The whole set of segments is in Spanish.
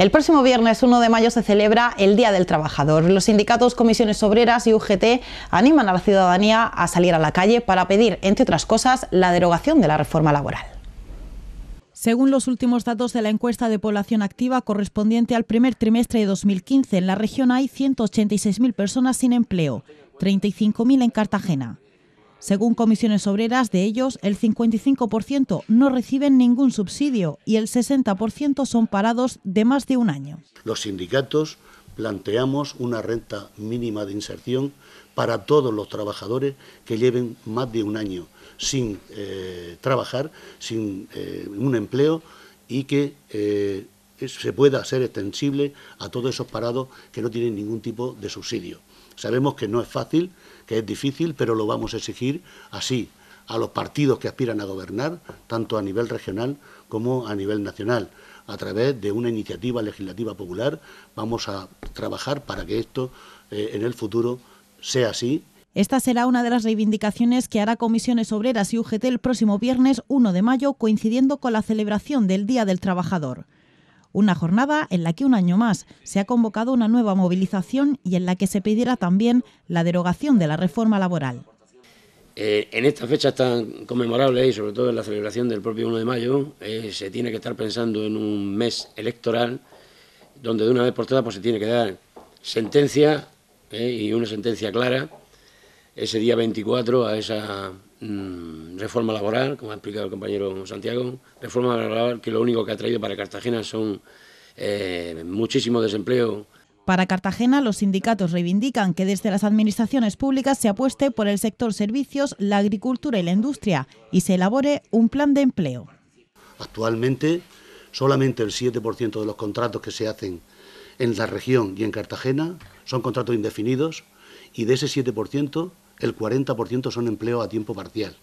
El próximo viernes 1 de mayo se celebra el Día del Trabajador. Los sindicatos, comisiones obreras y UGT animan a la ciudadanía a salir a la calle para pedir, entre otras cosas, la derogación de la reforma laboral. Según los últimos datos de la encuesta de población activa correspondiente al primer trimestre de 2015, en la región hay 186.000 personas sin empleo, 35.000 en Cartagena. Según comisiones obreras, de ellos el 55% no reciben ningún subsidio y el 60% son parados de más de un año. Los sindicatos planteamos una renta mínima de inserción para todos los trabajadores que lleven más de un año sin eh, trabajar, sin eh, un empleo y que eh, se pueda ser extensible a todos esos parados que no tienen ningún tipo de subsidio. Sabemos que no es fácil, que es difícil, pero lo vamos a exigir así a los partidos que aspiran a gobernar, tanto a nivel regional como a nivel nacional. A través de una iniciativa legislativa popular vamos a trabajar para que esto eh, en el futuro sea así esta será una de las reivindicaciones que hará Comisiones Obreras y UGT el próximo viernes 1 de mayo, coincidiendo con la celebración del Día del Trabajador. Una jornada en la que un año más se ha convocado una nueva movilización y en la que se pedirá también la derogación de la reforma laboral. Eh, en estas fechas tan conmemorables y sobre todo en la celebración del propio 1 de mayo, eh, se tiene que estar pensando en un mes electoral donde de una vez por todas pues, se tiene que dar sentencia eh, y una sentencia clara ese día 24 a esa Mm, reforma laboral, como ha explicado el compañero Santiago, reforma laboral que lo único que ha traído para Cartagena son eh, muchísimo desempleo. Para Cartagena, los sindicatos reivindican que desde las administraciones públicas se apueste por el sector servicios, la agricultura y la industria y se elabore un plan de empleo. Actualmente, solamente el 7% de los contratos que se hacen en la región y en Cartagena son contratos indefinidos y de ese 7%, el 40% son empleo a tiempo parcial.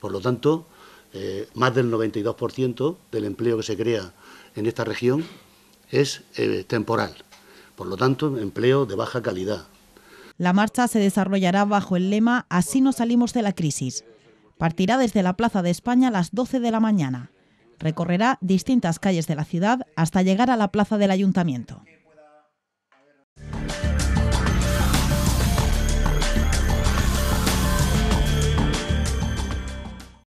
Por lo tanto, eh, más del 92% del empleo que se crea en esta región es eh, temporal. Por lo tanto, empleo de baja calidad. La marcha se desarrollará bajo el lema Así no salimos de la crisis. Partirá desde la Plaza de España a las 12 de la mañana. Recorrerá distintas calles de la ciudad hasta llegar a la Plaza del Ayuntamiento.